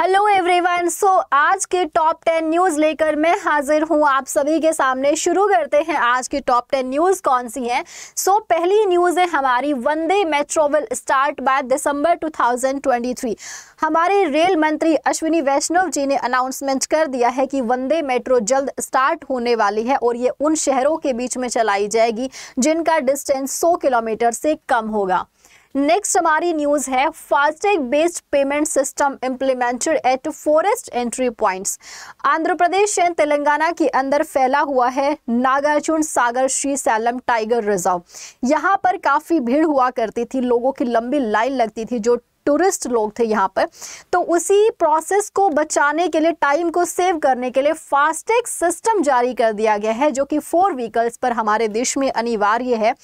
hello everyone so आज के top ten news लेकर मैं हाजिर हूँ आप सभी के सामने शुरू करते हैं आज की टॉप टेन न्यूज़ कौन सी हैं सो so, पहली न्यूज़ है हमारी Vande metro will start by December 2023 हमारे रेल मंत्री अश्विनी वैष्णव जी ने अनाउंसमेंट कर दिया है कि वंदे मेट्रो जल्द स्टार्ट होने वाली है और ये उन शहरों के बीच में चलाई जाएगी जिनका डिस्टेंस सौ किलोमीटर से कम होगा नेक्स्ट हमारी न्यूज है FASTag based payment system implemented at forest entry points Andhra Pradesh and Telangana के अंदर फैला हुआ है Nagarjuna Sagar Srisailam tiger reserve यहाँ पर काफी भीड़ हुआ करती थी लोगों की लंबी लाइन लगती थी जो टूरिस्ट लोग थे यहाँ पर तो उसी प्रोसेस को बचाने के लिए टाइम को सेव करने के लिए फास्टैग सिस्टम जारी कर दिया गया है जो कि फोर व्हीकल्स पर हमारे देश में अनिवार्य है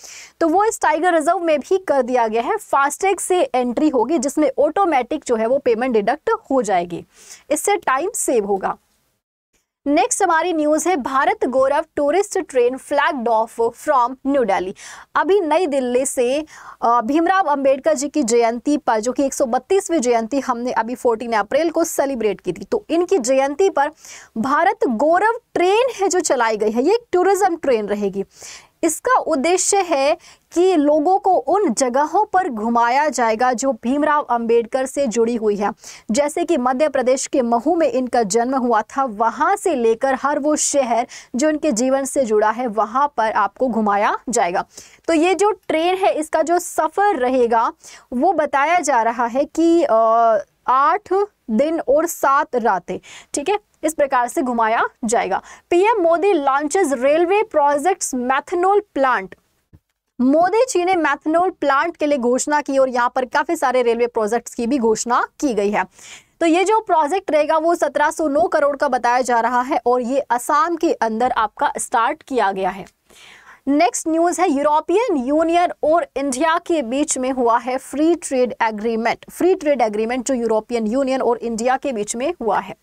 तो वो इस टाइगर रिजर्व में भी कर दिया गया है फास्टैग से एंट्री होगी जिसमें ऑटोमेटिक जो है वो पेमेंट डिडक्ट हो जाएगी इससे टाइम सेव होगा नेक्स्ट हमारी न्यूज है Bharat Gaurav tourist train flag off from New Delhi अभी नई दिल्ली से भीमराव अंबेडकर जी की जयंती पर जो कि 132वीं जयंती हमने अभी 14 अप्रैल को सेलिब्रेट की थी तो इनकी जयंती पर भारत गौरव ट्रेन है जो चलाई गई है ये एक टूरिज्म ट्रेन रहेगी इसका उद्देश्य है कि लोगों को उन जगहों पर घुमाया जाएगा जो भीमराव अंबेडकर से जुड़ी हुई है जैसे कि मध्य प्रदेश के महू में इनका जन्म हुआ था वहाँ से लेकर हर वो शहर जो इनके जीवन से जुड़ा है वहाँ पर आपको घुमाया जाएगा तो ये जो ट्रेन है इसका जो सफ़र रहेगा वो बताया जा रहा है कि आठ दिन और सात रातें ठीक है इस प्रकार से घुमाया जाएगा PM Modi launches railway projects methanol plant Modi ji ने मैथनोल प्लांट के लिए घोषणा की और यहाँ पर काफी सारे रेलवे प्रोजेक्ट्स की भी घोषणा की गई है तो ये जो प्रोजेक्ट रहेगा वो 1709 करोड़ का बताया जा रहा है और ये असम के अंदर आपका स्टार्ट किया गया है नेक्स्ट न्यूज है यूरोपियन यूनियन और इंडिया के बीच में हुआ है free trade agreement free trade agreement जो यूरोपियन यूनियन और इंडिया के बीच में हुआ है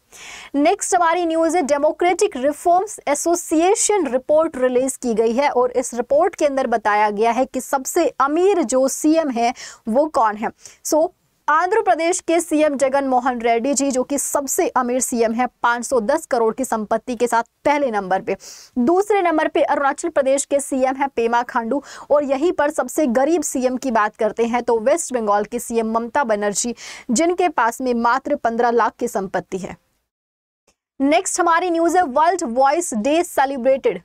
नेक्स्ट हमारी न्यूज है Democratic Reforms Association report release की गई है और इस रिपोर्ट के अंदर बताया गया है कि सबसे अमीर जो सीएम है वो कौन है सो so, आंध्र प्रदेश के सीएम जगन मोहन रेड्डी जी जो कि सबसे अमीर सीएम है 510 करोड़ की संपत्ति के साथ पहले नंबर पे दूसरे नंबर पे अरुणाचल प्रदेश के सीएम है पेमा खांडू और यहीं पर सबसे गरीब सीएम की बात करते हैं तो वेस्ट बंगाल के सीएम ममता बनर्जी जिनके पास में मात्र पंद्रह लाख की संपत्ति है नेक्स्ट हमारी न्यूज है World Voice Day celebrated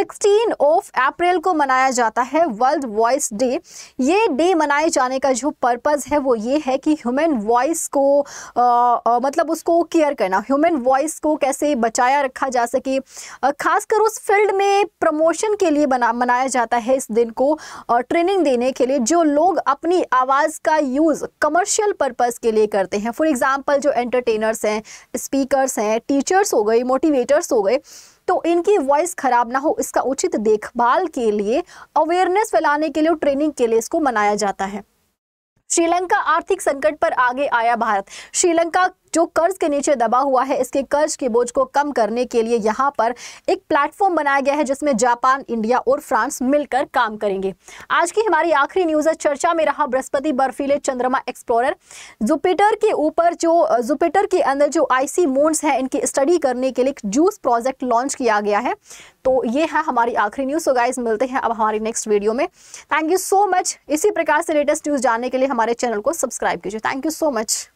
16 of April को मनाया जाता है वर्ल्ड वॉइस डे ये डे मनाए जाने का जो पर्पज़ है वो ये है कि ह्यूमन वॉइस को आ, आ, मतलब उसको केयर करना ह्यूमन वॉइस को कैसे बचाया रखा जा सके खासकर उस फील्ड में प्रमोशन के लिए बना मनाया जाता है इस दिन को और ट्रेनिंग देने के लिए जो लोग अपनी आवाज़ का यूज़ कमर्शियल पर्पज़ के लिए करते हैं फॉर एग्ज़ाम्पल जो एंटरटेनर्स हैं स्पीकरस हैं टीचर्स हो गए मोटिवेटर्स हो गए तो इनकी वॉइस खराब ना हो इसका उचित देखभाल के लिए अवेयरनेस फैलाने के लिए ट्रेनिंग के लिए इसको मनाया जाता है श्रीलंका आर्थिक संकट पर आगे आया भारत श्रीलंका जो कर्ज के नीचे दबा हुआ है इसके कर्ज के बोझ को कम करने के लिए यहाँ पर एक प्लेटफॉर्म बनाया गया है जिसमें जापान इंडिया और फ्रांस मिलकर काम करेंगे आज की हमारी आखिरी न्यूज है चर्चा में रहा बृहस्पति बर्फीले चंद्रमा एक्सप्लोरर जुपिटर के ऊपर जो जुपिटर के अंदर जो आईसी मोन्स हैं इनकी स्टडी करने के लिए जूस प्रोजेक्ट लॉन्च किया गया है तो ये है हमारी आखिरी न्यूज़ तो गाइज मिलते हैं अब हमारी नेक्स्ट वीडियो में थैंक यू सो मच इसी प्रकार से लेटेस्ट न्यूज़ जानने के लिए हमारे चैनल को सब्सक्राइब कीजिए थैंक यू सो मच